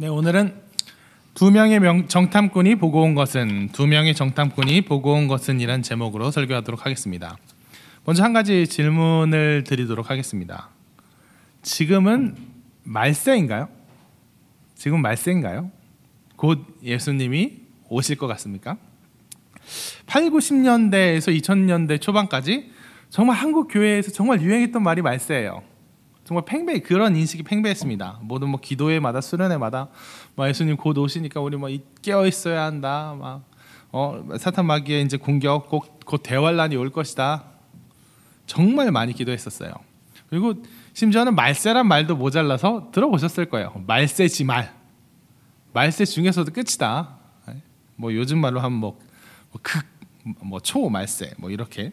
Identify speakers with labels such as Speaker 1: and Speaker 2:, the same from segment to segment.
Speaker 1: 네, 오늘은 두 명의 명, 정탐꾼이 보고 온 것은 두 명의 정탐꾼이 보고 온 것은이란 제목으로 설교하도록 하겠습니다. 먼저 한 가지 질문을 드리도록 하겠습니다. 지금은 말세인가요? 지금 말세인가요? 곧 예수님이 오실 것 같습니까? 8, 90년대에서 2000년대 초반까지 정말 한국 교회에서 정말 유행했던 말이 말세예요. 정말 팽배 그런 인식이 팽배했습니다. 모든 뭐 기도회마다 수련회마다 막 예수님 곧 오시니까 우리 막 뭐 깨어 있어야 한다. 막 어, 사탄 마귀의 이제 공격 곧, 곧 대환란이 올 것이다. 정말 많이 기도했었어요. 그리고 심지어는 말세란 말도 모자라서 들어보셨을 거예요. 말세지 말. 말세 중에서도 끝이다. 뭐 요즘 말로 하면 뭐, 뭐 극, 뭐 초말세, 뭐 이렇게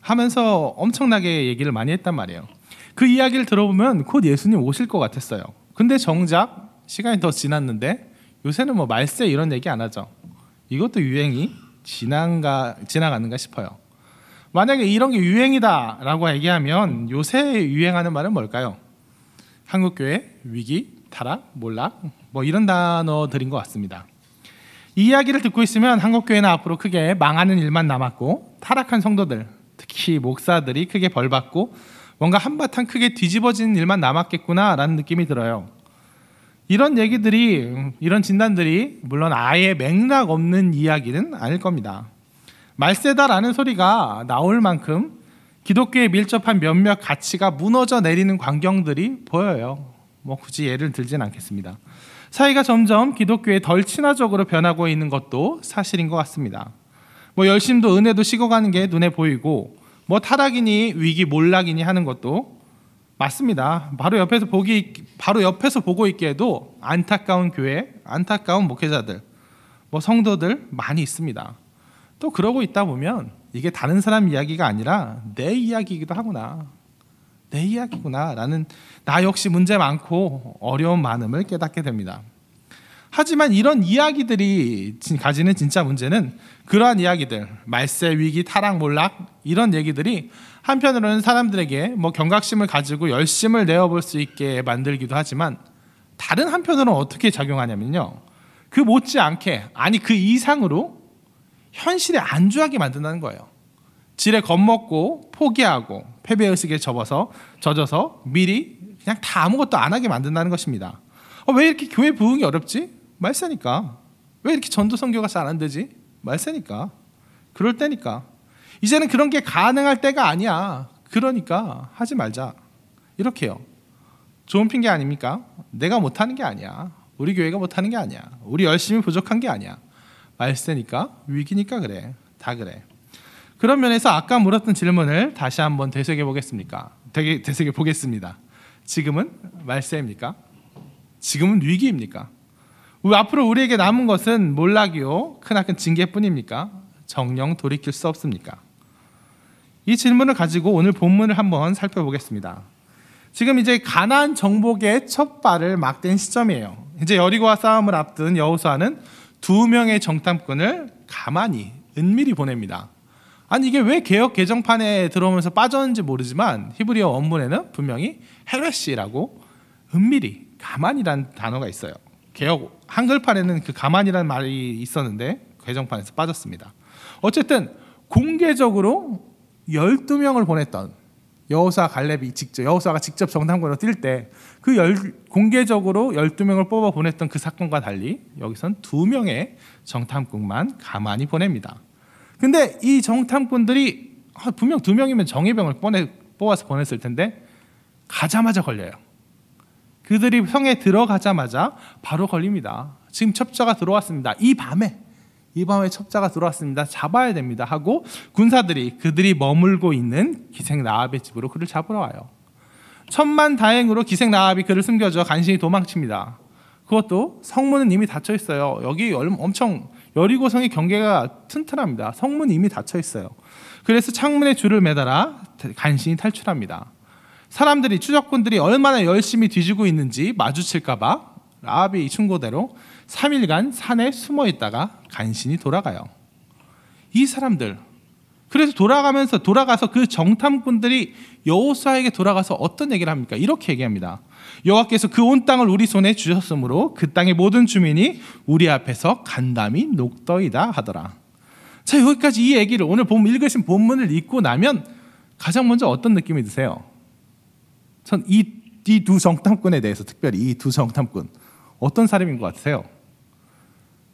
Speaker 1: 하면서 엄청나게 얘기를 많이 했단 말이에요. 그 이야기를 들어보면 곧 예수님 오실 것 같았어요. 근데 정작 시간이 더 지났는데 요새는 뭐 말세 이런 얘기 안 하죠. 이것도 유행이 지난가 지나가는가 싶어요. 만약에 이런 게 유행이다라고 얘기하면 요새 유행하는 말은 뭘까요? 한국 교회 위기, 타락, 몰락 뭐 이런 단어들인 것 같습니다. 이 이야기를 듣고 있으면 한국 교회는 앞으로 크게 망하는 일만 남았고 타락한 성도들, 특히 목사들이 크게 벌 받고 뭔가 한바탕 크게 뒤집어진 일만 남았겠구나라는 느낌이 들어요. 이런 얘기들이 이런 진단들이 물론 아예 맥락 없는 이야기는 아닐 겁니다. 말세다라는 소리가 나올 만큼 기독교에 밀접한 몇몇 가치가 무너져 내리는 광경들이 보여요. 뭐 굳이 예를 들진 않겠습니다. 사이가 점점 기독교에 덜 친화적으로 변하고 있는 것도 사실인 것 같습니다. 뭐 열심도 은혜도 식어가는 게 눈에 보이고 뭐 타락이니 위기 몰락이니 하는 것도 맞습니다. 바로 옆에서 보기 바로 옆에서 보고 있기에도 안타까운 교회, 안타까운 목회자들, 뭐 성도들 많이 있습니다. 또 그러고 있다 보면 이게 다른 사람 이야기가 아니라 내 이야기이기도 하구나. 내 이야기구나라는 나 역시 문제 많고 어려운 많음을 깨닫게 됩니다. 하지만 이런 이야기들이 가지는 진짜 문제는 그러한 이야기들, 말세 위기, 타락 몰락 이런 얘기들이 한편으로는 사람들에게 뭐 경각심을 가지고 열심을 내어볼 수 있게 만들기도 하지만 다른 한편으로는 어떻게 작용하냐면요. 그 못지않게 아니 그 이상으로 현실에 안주하게 만든다는 거예요. 지레 겁먹고 포기하고 패배의식에 접어서 젖어서 미리 그냥 다 아무것도 안 하게 만든다는 것입니다. 어, 왜 이렇게 교회 부흥이 어렵지? 말세니까. 왜 이렇게 전도 선교가 잘 안 되지? 말세니까. 그럴 때니까. 이제는 그런 게 가능할 때가 아니야. 그러니까 하지 말자. 이렇게요. 좋은 핑계 아닙니까? 내가 못하는 게 아니야. 우리 교회가 못하는 게 아니야. 우리 열심히 부족한 게 아니야. 말세니까 위기니까 그래. 다 그래. 그런 면에서 아까 물었던 질문을 다시 한번 되새겨 보겠습니까? 되게 되새겨 보겠습니다. 지금은 말세입니까? 지금은 위기입니까? 앞으로 우리에게 남은 것은 몰락이요 크나큰 징계뿐입니까? 정령 돌이킬 수 없습니까? 이 질문을 가지고 오늘 본문을 한번 살펴보겠습니다. 지금 이제 가나안 정복의 첫 발을 막댄 시점이에요. 이제 여리고와 싸움을 앞둔 여호수아는 두 명의 정탐꾼을 가만히 은밀히 보냅니다. 아니 이게 왜 개혁 개정판에 들어오면서 빠졌는지 모르지만 히브리어 원문에는 분명히 헤레시라고 은밀히 가만히란 단어가 있어요. 개혁 한글판에는 그 가만이라는 말이 있었는데 개정판에서 빠졌습니다. 어쨌든 공개적으로 12명을 보냈던 여호사 갈렙이 직접 여호사가 직접 정탐군으로 뛸때그 공개적으로 12명을 뽑아 보냈던 그 사건과 달리 여기선 2명의 정탐꾼만 가만히 보냅니다. 근데 이 정탐꾼들이 아, 분명 2명이면 정예병을 뽑아서 보냈을 텐데 가자마자 걸려요. 그들이 성에 들어가자마자 바로 걸립니다. 지금 첩자가 들어왔습니다. 이 밤에 이 밤에 첩자가 들어왔습니다. 잡아야 됩니다. 하고 군사들이 그들이 머물고 있는 기생 나합의 집으로 그를 잡으러 와요. 천만 다행으로 기생 나합이 그를 숨겨줘 간신히 도망칩니다. 그것도 성문은 이미 닫혀 있어요. 여기 엄청 여리고 성의 경계가 튼튼합니다. 성문 이미 닫혀 있어요. 그래서 창문에 줄을 매달아 간신히 탈출합니다. 사람들이 추적꾼들이 얼마나 열심히 뒤지고 있는지 마주칠까봐 라합이 충고대로 3일간 산에 숨어 있다가 간신히 돌아가요. 이 사람들 그래서 돌아가면서 돌아가서 그 정탐꾼들이 여호수아에게 돌아가서 어떤 얘기를 합니까? 이렇게 얘기합니다. 여호와께서 그 온 땅을 우리 손에 주셨으므로 그 땅의 모든 주민이 우리 앞에서 간담이 녹더이다 하더라. 자 여기까지 이 얘기를 오늘 본 읽으신 본문을 읽고 나면 가장 먼저 어떤 느낌이 드세요? 전이두 정탐꾼에 대해서 특별히 이 두 정탐꾼 어떤 사람인 것 같으세요?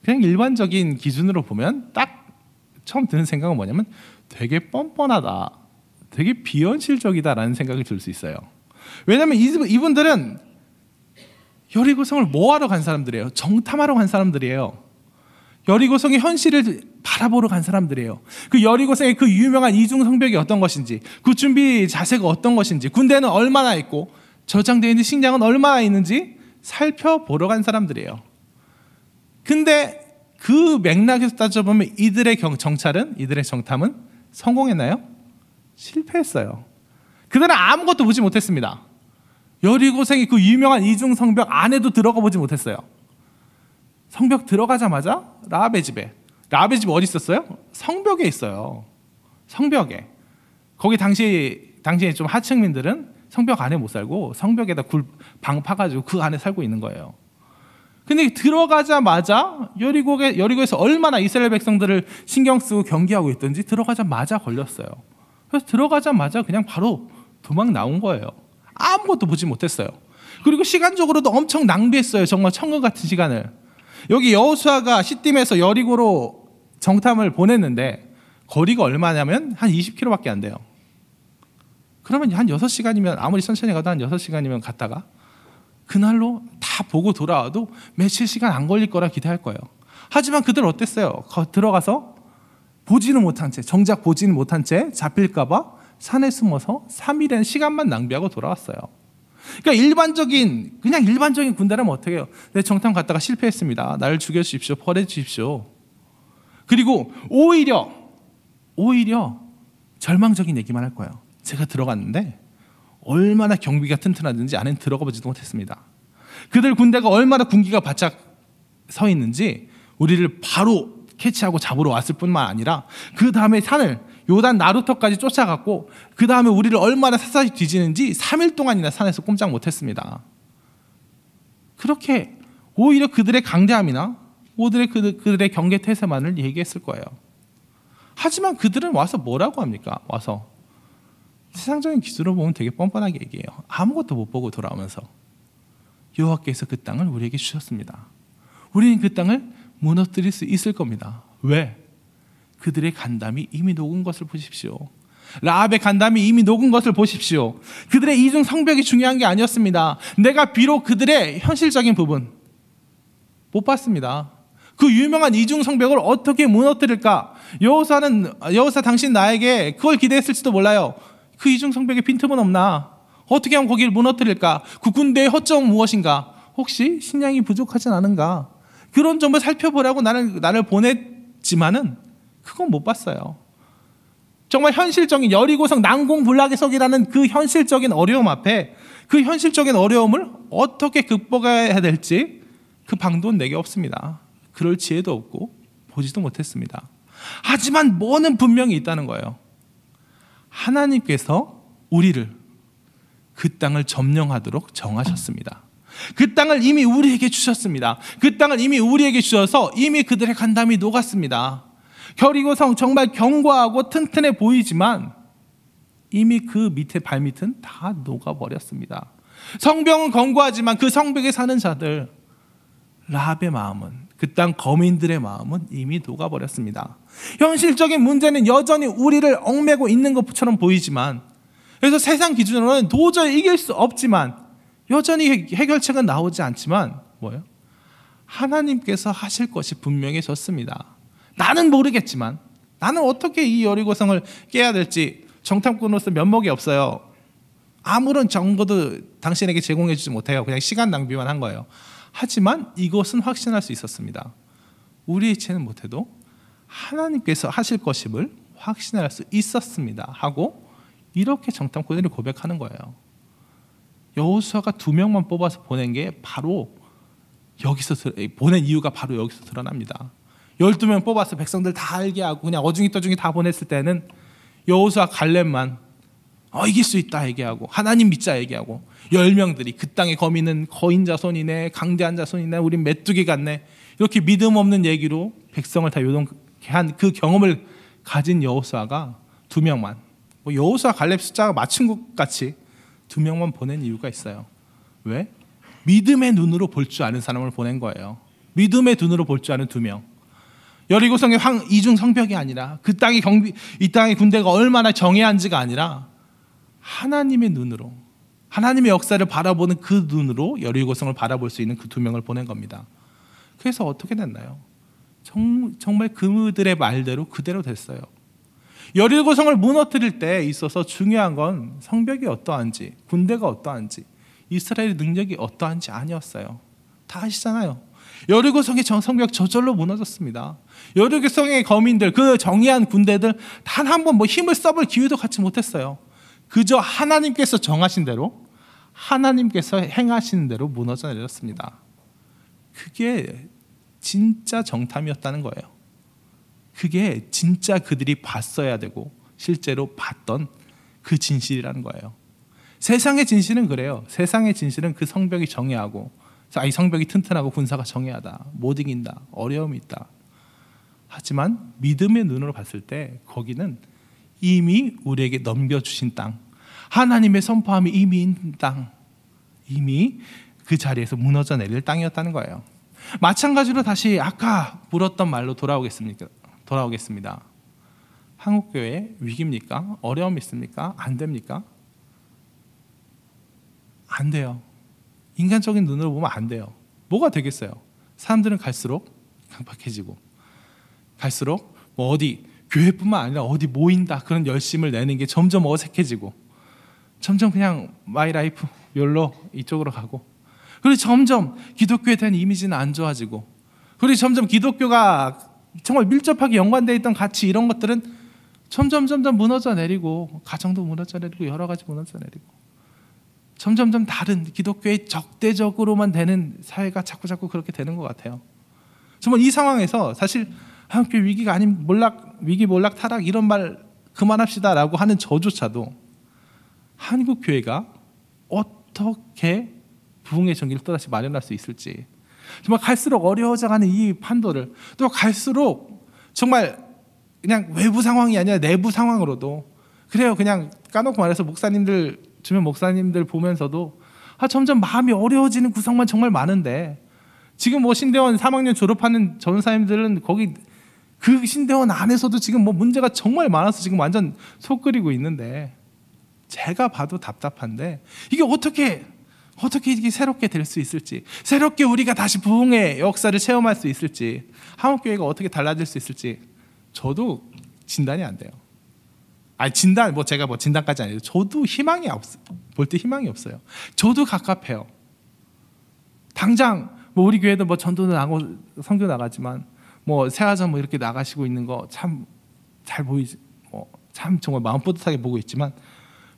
Speaker 1: 그냥 일반적인 기준으로 보면 딱 처음 드는 생각은 뭐냐면 되게 뻔뻔하다, 되게 비현실적이다라는 생각이 들 수 있어요. 왜냐하면 이분들은 여리고성을 뭐하러 간 사람들이에요? 정탐하러 간 사람들이에요. 여리고성의 현실을 바라보러 간 사람들이에요. 그 여리고성의 그 유명한 이중 성벽이 어떤 것인지, 그 준비 자세가 어떤 것인지, 군대는 얼마나 있고 저장되어 있는 식량은 얼마나 있는지 살펴보러 간 사람들이에요. 근데 그 맥락에서 따져보면 이들의 경, 정찰은, 이들의 정탐은 성공했나요? 실패했어요. 그들은 아무것도 보지 못했습니다. 여리고생이 그 유명한 이중 성벽 안에도 들어가 보지 못했어요. 성벽 들어가자마자 라합의 집에 라합의 집 어디 있었어요? 성벽에 있어요. 성벽에 거기 당시 당시에 좀 하층민들은 성벽 안에 못 살고 성벽에다 굴방 파가지고 그 안에 살고 있는 거예요. 근데 들어가자마자 여리고에 여리고에서 얼마나 이스라엘 백성들을 신경 쓰고 경계하고 있던지 들어가자마자 걸렸어요. 그래서 들어가자마자 그냥 바로 도망 나온 거예요. 아무것도 보지 못했어요. 그리고 시간적으로도 엄청 낭비했어요. 정말 천국 같은 시간을. 여기 여호수아가 시딤에서 여리고로 정탐을 보냈는데 거리가 얼마냐면 한 20km밖에 안 돼요. 그러면 한 6시간이면 아무리 천천히 가도 한 6시간이면 갔다가 그날로 다 보고 돌아와도 며칠 시간 안 걸릴 거라 기대할 거예요. 하지만 그들 어땠어요? 들어가서 보지는 못한 채, 정작 보지는 못한 채 잡힐까봐 산에 숨어서 3일엔 시간만 낭비하고 돌아왔어요. 그러니까 일반적인 그냥 일반적인 군대라면 어떻게 해요? 내 정탐 갔다가 실패했습니다. 나를 죽여 주십시오. 버려 주십시오. 그리고 오히려 오히려 절망적인 얘기만 할 거예요. 제가 들어갔는데 얼마나 경비가 튼튼하든지 안에 들어가 보지도 못했습니다. 그들 군대가 얼마나 군기가 바짝 서 있는지 우리를 바로 캐치하고 잡으러 왔을 뿐만 아니라 그 다음에 산을 요단 나루터까지 쫓아갔고 그 다음에 우리를 얼마나 샅샅이 뒤지는지 3일 동안이나 산에서 꼼짝 못했습니다. 그렇게 오히려 그들의 강대함이나 오들의 그, 그들의 경계 태세만을 얘기했을 거예요. 하지만 그들은 와서 뭐라고 합니까? 와서 세상적인 기술으로 보면 되게 뻔뻔하게 얘기해요. 아무것도 못 보고 돌아오면서 여호와께서 그 땅을 우리에게 주셨습니다. 우리는 그 땅을 무너뜨릴 수 있을 겁니다. 왜? 그들의 간담이 이미 녹은 것을 보십시오. 라합의 간담이 이미 녹은 것을 보십시오. 그들의 이중 성벽이 중요한 게 아니었습니다. 내가 비록 그들의 현실적인 부분 못 봤습니다. 그 유명한 이중 성벽을 어떻게 무너뜨릴까? 여호사는 여호사 당신 나에게 그걸 기대했을지도 몰라요. 그 이중 성벽에 빈틈은 없나? 어떻게 하면 거기를 무너뜨릴까? 그 군대의 허점 은 무엇인가? 혹시 식량이 부족하진 않은가? 그런 점을 살펴보라고 나는 나를 보냈지만은 그건 못 봤어요. 정말 현실적인 여리고성 난공불락의석이라는 그 현실적인 어려움 앞에 그 현실적인 어려움을 어떻게 극복해야 될지 그 방도는 내게 없습니다. 그럴 지혜도 없고 보지도 못했습니다. 하지만 뭐는 분명히 있다는 거예요. 하나님께서 우리를 그 땅을 점령하도록 정하셨습니다. 그 땅을 이미 우리에게 주셨습니다. 그 땅을 이미 우리에게 주셔서 이미 그들의 간담이 녹았습니다. 결이고성 정말 견고하고 튼튼해 보이지만 이미 그 밑에 발밑은 다 녹아버렸습니다. 성벽은 견고하지만 그 성벽에 사는 자들 라합의 마음은 그 땅 거민들의 마음은 이미 녹아버렸습니다. 현실적인 문제는 여전히 우리를 얽매고 있는 것처럼 보이지만 그래서 세상 기준으로는 도저히 이길 수 없지만 여전히 해결책은 나오지 않지만 뭐예요? 하나님께서 하실 것이 분명해졌습니다. 나는 모르겠지만 나는 어떻게 이 여리고성을 깨야 될지 정탐꾼으로서 면목이 없어요. 아무런 정보도 당신에게 제공해 주지 못해요. 그냥 시간 낭비만 한 거예요. 하지만 이것은 확신할 수 있었습니다. 우리의 죄는 못해도 하나님께서 하실 것임을 확신할 수 있었습니다. 하고 이렇게 정탐꾼들이 고백하는 거예요. 여호수아가 두 명만 뽑아서 보낸 게 바로 여기서 보낸 이유가 바로 여기서 드러납니다. 12명 뽑아서 백성들 다 알게 하고 그냥 어중이 떠중이 다 보냈을 때는 여호수아 갈렙만 어, 이길 수 있다 얘기하고 하나님 믿자 얘기하고 열 명들이 그 땅의 거미는 거인 자손이네 강대한 자손이네 우린 메뚜기 같네 이렇게 믿음 없는 얘기로 백성을 다 요동케 한그 경험을 가진 여호수아가 두 명만 뭐 여호수아 갈렙 숫자가 맞춘 것 같이 두 명만 보낸 이유가 있어요 왜? 믿음의 눈으로 볼 줄 아는 사람을 보낸 거예요 믿음의 눈으로 볼 줄 아는 두명 여리고성의 황, 이중 성벽이 아니라 그 땅의 경비, 이 땅의 군대가 얼마나 정예한지가 아니라 하나님의 눈으로 하나님의 역사를 바라보는 그 눈으로 여리고성을 바라볼 수 있는 그 두 명을 보낸 겁니다. 그래서 어떻게 됐나요? 정, 정말 그들의 말대로 그대로 됐어요. 여리고성을 무너뜨릴 때 있어서 중요한 건 성벽이 어떠한지 군대가 어떠한지 이스라엘의 능력이 어떠한지 아니었어요. 다 아시잖아요. 여리고성의 정 성벽 저절로 무너졌습니다. 여리고성의 거민들 그 정의한 군대들 단 한 번 뭐 힘을 써볼 기회도 갖지 못했어요. 그저 하나님께서 정하신 대로 하나님께서 행하시는 대로 무너져 내렸습니다. 그게 진짜 정탐이었다는 거예요. 그게 진짜 그들이 봤어야 되고 실제로 봤던 그 진실이라는 거예요. 세상의 진실은 그래요. 세상의 진실은 그 성벽이 정의하고 자, 이 성벽이 튼튼하고 군사가 정해하다못 이긴다. 어려움이 있다. 하지만 믿음의 눈으로 봤을 때 거기는 이미 우리에게 넘겨주신 땅, 하나님의 선포함이 이미 있는 땅, 이미 그 자리에서 무너져 내릴 땅이었다는 거예요. 마찬가지로 다시 아까 물었던 말로 돌아오겠습니다. 돌아오겠습니다. 한국 교회 위기입니까? 어려움 있습니까? 안 됩니까? 안 돼요. 인간적인 눈으로 보면 안 돼요. 뭐가 되겠어요? 사람들은 갈수록 강박해지고 갈수록 뭐 어디 교회뿐만 아니라 어디 모인다 그런 열심을 내는 게 점점 어색해지고 점점 그냥 마이 라이프 열로 이쪽으로 가고 그리고 점점 기독교에 대한 이미지는 안 좋아지고 그리고 점점 기독교가 정말 밀접하게 연관돼 있던 가치 이런 것들은 점점 점점 무너져 내리고 가정도 무너져 내리고 여러 가지 무너져 내리고 점점점 다른 기독교의 적대적으로만 되는 사회가 자꾸 자꾸 그렇게 되는 것 같아요. 정말 이 상황에서 사실 한국교 위기가 아닌 몰락 위기 몰락 타락 이런 말 그만합시다라고 하는 저조차도 한국 교회가 어떻게 부흥의 전기를 또다시 마련할 수 있을지 정말 갈수록 어려워져가는 이 판도를 또 갈수록 정말 그냥 외부 상황이 아니라 내부 상황으로도 그래요. 그냥 까놓고 말해서 목사님들 주변 목사님들 보면서도 아 점점 마음이 어려워지는 구성만 정말 많은데 지금 뭐 신대원 3학년 졸업하는 전사님들은 거기 그 신대원 안에서도 지금 뭐 문제가 정말 많아서 지금 완전 속 끓이고 있는데 제가 봐도 답답한데 이게 어떻게 어떻게 이게 새롭게 될 수 있을지 새롭게 우리가 다시 부흥의 역사를 체험할 수 있을지 한옥교회가 어떻게 달라질 수 있을지 저도 진단이 안 돼요. 아 진단 뭐 제가 뭐 진단까지 아니에요. 저도 희망이 없볼때 희망이 없어요. 저도 갑갑해요. 당장 뭐 우리 교회도 뭐 전도는 나고 성교 나가지만 뭐 세화전 뭐 이렇게 나가시고 있는 거 참 잘 보이지 뭐 참 정말 마음 뿌듯하게 보고 있지만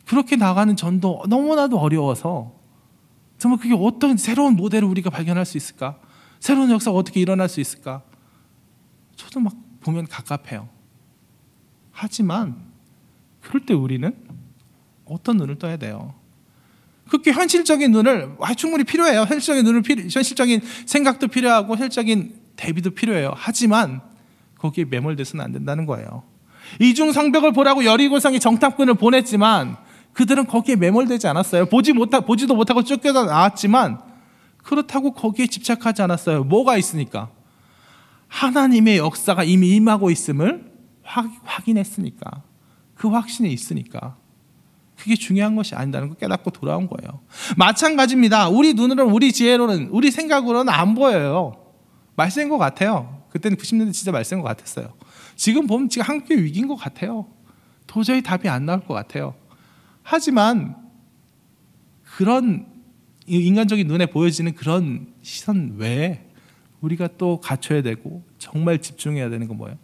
Speaker 1: 그렇게 나가는 전도 너무나도 어려워서 정말 그게 어떤 새로운 모델을 우리가 발견할 수 있을까? 새로운 역사가 어떻게 일어날 수 있을까? 저도 막 보면 갑갑해요. 하지만 그럴 때 우리는 어떤 눈을 떠야 돼요? 그렇게 현실적인 눈을 아, 충분히 필요해요. 현실적인 눈을 필요, 현실적인 생각도 필요하고 현실적인 대비도 필요해요. 하지만 거기에 매몰돼서는 안 된다는 거예요. 이중 성벽을 보라고 여리고성이 정탐꾼을 보냈지만 그들은 거기에 매몰되지 않았어요. 보지 못하, 보지도 못하고 쫓겨나 나왔지만 그렇다고 거기에 집착하지 않았어요. 뭐가 있으니까? 하나님의 역사가 이미 임하고 있음을 확, 확인했으니까. 그 확신이 있으니까 그게 중요한 것이 아니라는걸 깨닫고 돌아온 거예요. 마찬가지입니다. 우리 눈으로는 우리 지혜로는 우리 생각으로는 안 보여요. 말세인 것 같아요. 그때는 90년대 진짜 말세인 것 같았어요. 지금 보면 지금 한국의 위기인 것 같아요. 도저히 답이 안 나올 것 같아요. 하지만 그런 인간적인 눈에 보여지는 그런 시선 외에 우리가 또 갖춰야 되고 정말 집중해야 되는 건 뭐예요?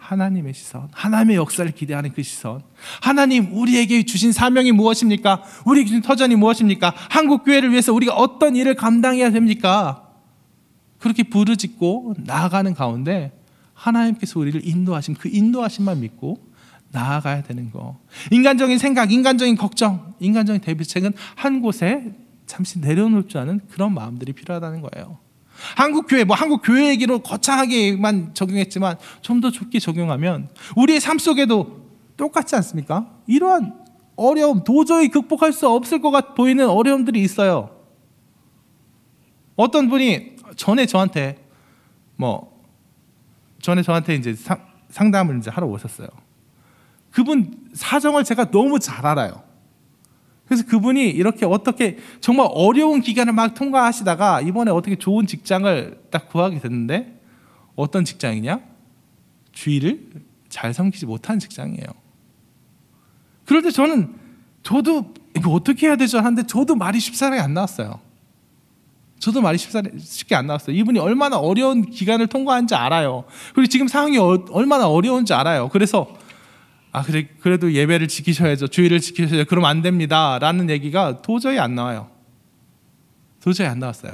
Speaker 1: 하나님의 시선, 하나님의 역사를 기대하는 그 시선. 하나님, 우리에게 주신 사명이 무엇입니까? 우리 주신 터전이 무엇입니까? 한국 교회를 위해서 우리가 어떤 일을 감당해야 됩니까? 그렇게 부르짖고 나아가는 가운데 하나님께서 우리를 인도하신그인도하신만 믿고 나아가야 되는 거. 인간적인 생각, 인간적인 걱정, 인간적인 대비책은 한 곳에 잠시 내려놓을 줄 아는 그런 마음들이 필요하다는 거예요. 한국 교회 뭐 한국 교회 얘기로 거창하게만 적용했지만 좀더 좁게 적용하면 우리의 삶 속에도 똑같지 않습니까? 이러한 어려움 도저히 극복할 수 없을 것 같 보이는 어려움들이 있어요. 어떤 분이 전에 저한테 뭐 전에 저한테 이제 상, 상담을 이제 하러 오셨어요. 그분 사정을 제가 너무 잘 알아요. 그래서 그분이 이렇게 어떻게 정말 어려운 기간을 막 통과하시다가 이번에 어떻게 좋은 직장을 딱 구하게 됐는데 어떤 직장이냐? 주의를 잘 섬기지 못한 직장이에요. 그럴 때 저는 저도 이거 어떻게 해야 되죠? 하는데 저도 말이 쉽사리 안 나왔어요. 저도 말이 쉽사리, 쉽게 안 나왔어요. 이분이 얼마나 어려운 기간을 통과한지 알아요. 그리고 지금 상황이 어, 얼마나 어려운지 알아요. 그래서 아 그래 그래도 예배를 지키셔야죠 주의를 지키셔야죠 그럼 안 됩니다라는 얘기가 도저히 안 나와요 도저히 안 나왔어요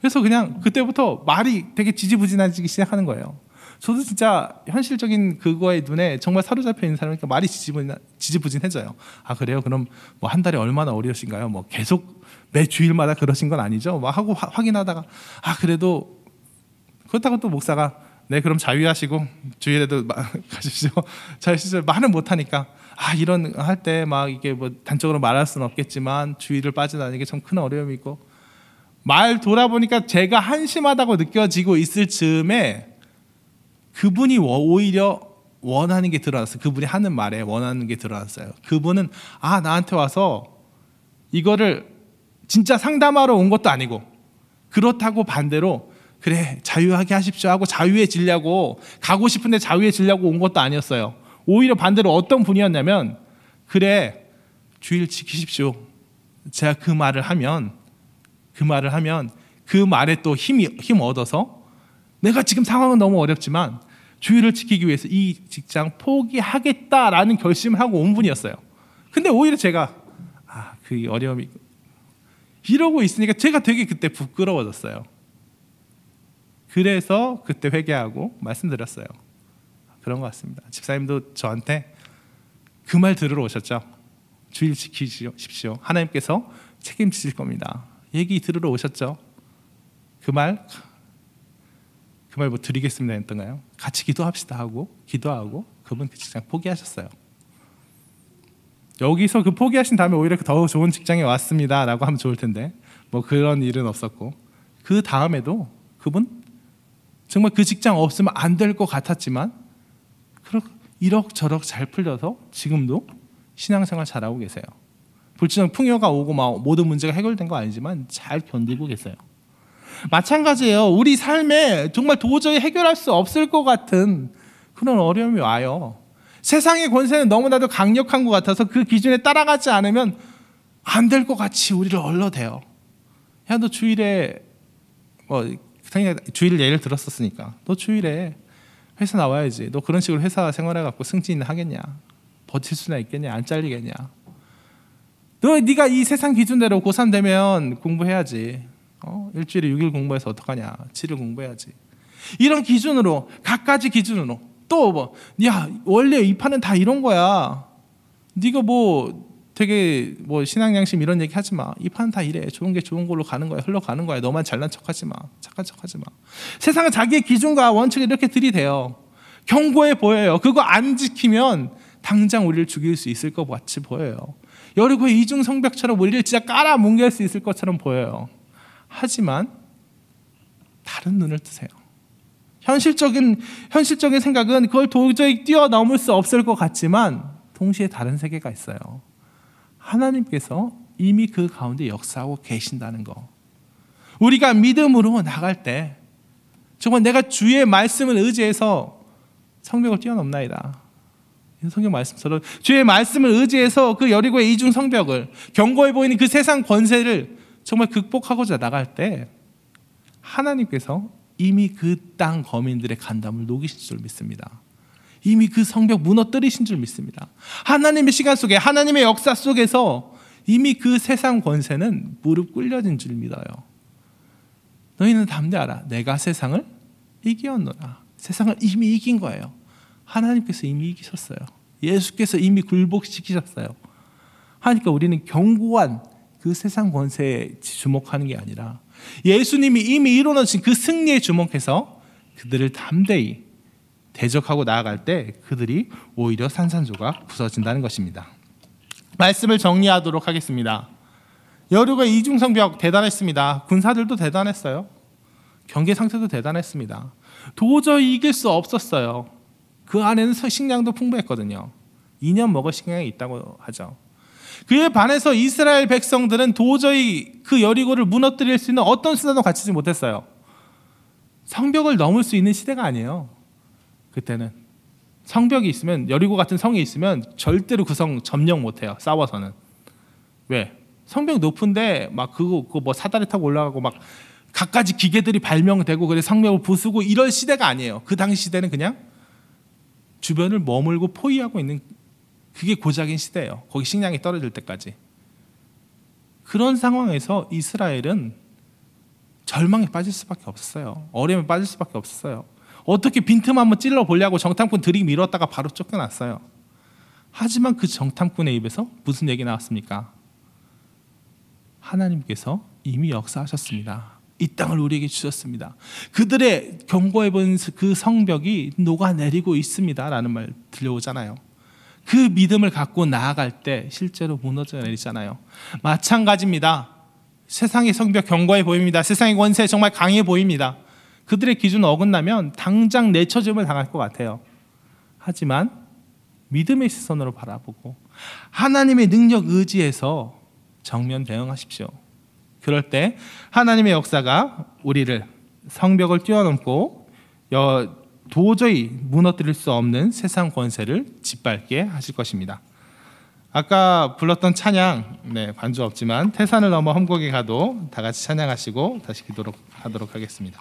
Speaker 1: 그래서 그냥 그때부터 말이 되게 지지부진해지기 시작하는 거예요 저도 진짜 현실적인 그거에 눈에 정말 사로잡혀 있는 사람이니까 말이 지지부진, 지지부진해져요 아 그래요 그럼 뭐 한 달에 얼마나 어려우신가요 뭐 계속 매 주일마다 그러신 건 아니죠 막 하고 화, 확인하다가 아 그래도 그렇다고 또 목사가 네 그럼 자유하시고 주일에도 가십시오. 자유시절 말을 못하니까 아 이런 할 때 막 이게 뭐 단적으로 말할 수는 없겠지만 주의를 빠져나는 게 참 큰 어려움이고 말 돌아보니까 제가 한심하다고 느껴지고 있을 즈음에 그분이 오히려 원하는 게 드러났어요. 그분이 하는 말에 원하는 게 드러났어요. 그분은 아 나한테 와서 이거를 진짜 상담하러 온 것도 아니고 그렇다고 반대로 그래, 자유하게 하십시오 하고 자유해지려고, 가고 싶은데 자유해지려고 온 것도 아니었어요. 오히려 반대로 어떤 분이었냐면, 그래, 주일 지키십시오. 제가 그 말을 하면, 그 말을 하면, 그 말에 또 힘이, 힘 얻어서, 내가 지금 상황은 너무 어렵지만, 주일을 지키기 위해서 이 직장 포기하겠다라는 결심을 하고 온 분이었어요. 근데 오히려 제가, 아, 그 어려움이, 이러고 있으니까 제가 되게 그때 부끄러워졌어요. 그래서 그때 회개하고 말씀드렸어요. 그런 것 같습니다. 집사님도 저한테 그 말 들으러 오셨죠. 주일 지키십시오. 하나님께서 책임지실 겁니다. 얘기 들으러 오셨죠. 그 말, 그 말 뭐 드리겠습니다 했던가요? 같이 기도합시다 하고 기도하고 그분 그 직장 포기하셨어요. 여기서 그 포기하신 다음에 오히려 더 좋은 직장에 왔습니다라고 하면 좋을 텐데 뭐 그런 일은 없었고 그 다음에도 그분 정말 그 직장 없으면 안 될 것 같았지만 이럭저럭 잘 풀려서 지금도 신앙생활 잘하고 계세요. 불치정 풍요가 오고 막 모든 문제가 해결된 거 아니지만 잘 견디고 계세요. 마찬가지예요. 우리 삶에 정말 도저히 해결할 수 없을 것 같은 그런 어려움이 와요. 세상의 권세는 너무나도 강력한 것 같아서 그 기준에 따라가지 않으면 안 될 것 같이 우리를 얼러대요. 야, 너 주일에 뭐 당연히 주일 예를 들었었으니까 너 주일에 회사 나와야지. 너 그런 식으로 회사 생활해갖고 승진 하겠냐? 버틸 수나 있겠냐? 안 잘리겠냐? 너 네가 이 세상 기준대로 고3 되면 공부해야지. 어? 일주일에 6일 공부해서 어떡하냐? 7일 공부해야지. 이런 기준으로 각가지 기준으로 또뭐야 원래 이 판은 다 이런 거야. 네가 뭐 되게 뭐 신앙 양심 이런 얘기 하지 마. 이판다 이래. 좋은 게 좋은 걸로 가는 거야. 흘러가는 거야. 너만 잘난 척하지 마. 착한 척하지 마. 세상은 자기의 기준과 원칙을 이렇게 들이대요. 경고해 보여요. 그거 안 지키면 당장 우리를 죽일 수 있을 것 같이 보여요. 여리고의 이중 성벽처럼 우리를 진짜 깔아 뭉갤 수 있을 것처럼 보여요. 하지만 다른 눈을 뜨세요. 현실적인 현실적인 생각은 그걸 도저히 뛰어넘을 수 없을 것 같지만 동시에 다른 세계가 있어요. 하나님께서 이미 그 가운데 역사하고 계신다는 거. 우리가 믿음으로 나갈 때 정말 내가 주의 말씀을 의지해서 성벽을 뛰어넘나이다. 성경 말씀처럼 주의 말씀을 의지해서 그 여리고의 이중 성벽을 경고해 보이는 그 세상 권세를 정말 극복하고자 나갈 때 하나님께서 이미 그 땅 거민들의 간담을 녹이실 줄 믿습니다. 이미 그 성벽 무너뜨리신 줄 믿습니다. 하나님의 시간 속에 하나님의 역사 속에서 이미 그 세상 권세는 무릎 꿇려진 줄 믿어요. 너희는 담대하라. 내가 세상을 이기었노라. 세상을 이미 이긴 거예요. 하나님께서 이미 이기셨어요. 예수께서 이미 굴복시키셨어요. 하니까 우리는 견고한 그 세상 권세에 주목하는 게 아니라 예수님이 이미 이뤄놓으그 승리에 주목해서 그들을 담대히 대적하고 나아갈 때 그들이 오히려 산산조가 부서진다는 것입니다. 말씀을 정리하도록 하겠습니다. 여류가 이중성벽 대단했습니다. 군사들도 대단했어요. 경계 상태도 대단했습니다. 도저히 이길 수 없었어요. 그 안에는 식량도 풍부했거든요. 2년 먹을 식량이 있다고 하죠. 그에 반해서 이스라엘 백성들은 도저히 그 여리고를 무너뜨릴 수 있는 어떤 수단도 갖추지 못했어요. 성벽을 넘을 수 있는 시대가 아니에요. 그때는 성벽이 있으면 여리고 같은 성이 있으면 절대로 그 성 점령 못해요. 싸워서는 왜? 성벽 높은데 막 그거 그뭐 사다리 타고 올라가고 막 갖가지 기계들이 발명되고 그래 성벽을 부수고 이럴 시대가 아니에요. 그 당시 시대는 그냥 주변을 머물고 포위하고 있는 그게 고작인 시대예요. 거기 식량이 떨어질 때까지. 그런 상황에서 이스라엘은 절망에 빠질 수밖에 없어요. 어려움에 빠질 수밖에 없어요. 어떻게 빈틈 한번 찔러 보려고 정탐꾼 들이밀었다가 바로 쫓겨났어요. 하지만 그 정탐꾼의 입에서 무슨 얘기 나왔습니까? 하나님께서 이미 역사하셨습니다. 이 땅을 우리에게 주셨습니다. 그들의 경고해 본 그 성벽이 녹아내리고 있습니다라는 말 들려오잖아요. 그 믿음을 갖고 나아갈 때 실제로 무너져 내리잖아요. 마찬가지입니다. 세상의 성벽 견고해 보입니다. 세상의 권세 정말 강해 보입니다. 그들의 기준 어긋나면 당장 내처짐을 당할 것 같아요. 하지만 믿음의 시선으로 바라보고 하나님의 능력 의지에서 정면 대응하십시오. 그럴 때 하나님의 역사가 우리를 성벽을 뛰어넘고 도저히 무너뜨릴 수 없는 세상 권세를 짓밟게 하실 것입니다. 아까 불렀던 찬양 네, 반주 없지만 태산을 넘어 험곡에 가도 다 같이 찬양하시고 다시 기도 하도록 하겠습니다.